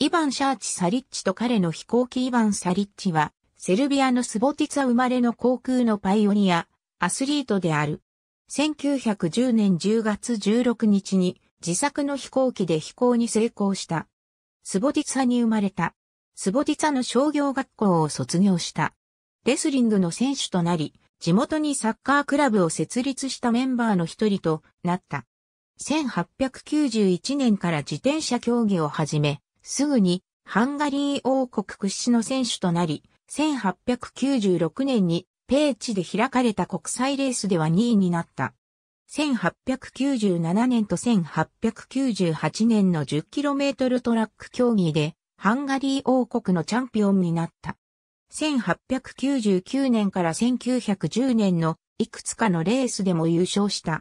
イバン・シャーチ・サリッチと彼の飛行機イバン・サリッチは、セルビアのスボティツァ生まれの航空のパイオニア、アスリートである。1910年10月16日に自作の飛行機で飛行に成功した。スボティツァに生まれた。スボティツァの商業学校を卒業した。レスリングの選手となり、地元にサッカークラブを設立したメンバーの一人となった。1891年から自転車競技を始め、すぐにハンガリー王国屈指の選手となり、1896年にペーチで開かれた国際レースでは2位になった。1897年と1898年の 10km トラック競技でハンガリー王国のチャンピオンになった。1899年から1910年のいくつかのレースでも優勝した。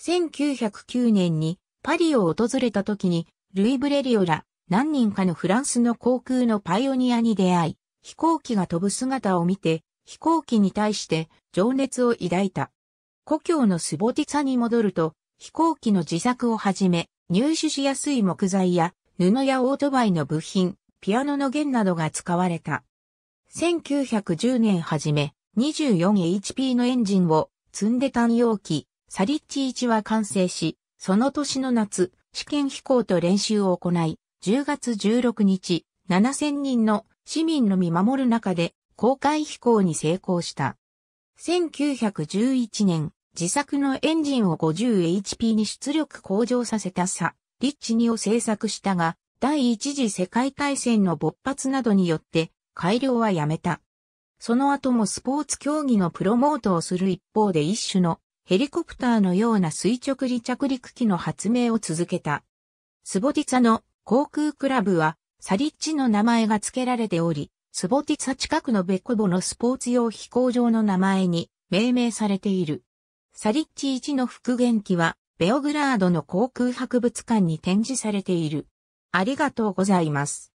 1909年にパリを訪れた時にルイ・ブレリオラ、何人かのフランスの航空のパイオニアに出会い、飛行機が飛ぶ姿を見て、飛行機に対して情熱を抱いた。故郷のスボティサに戻ると、飛行機の自作をはじめ、入手しやすい木材や布やオートバイの部品、ピアノの弦などが使われた。1910年はじめ、24HP のエンジンを積んで単容機、サリッチ1は完成し、その年の夏、試験飛行と練習を行い、10月16日、7000人の市民の見守る中で公開飛行に成功した。1911年、自作のエンジンを 50HP に出力向上させたさ、リッチ2を製作したが、第一次世界大戦の勃発などによって改良はやめた。その後もスポーツ競技のプロモートをする一方で一種のヘリコプターのような垂直離着陸機の発明を続けた。スボディツァの航空クラブは、サリッチの名前が付けられており、スボティツァ近くのベコボのスポーツ用飛行場の名前に命名されている。サリッチ1の復元機は、ベオグラードの航空博物館に展示されている。ありがとうございます。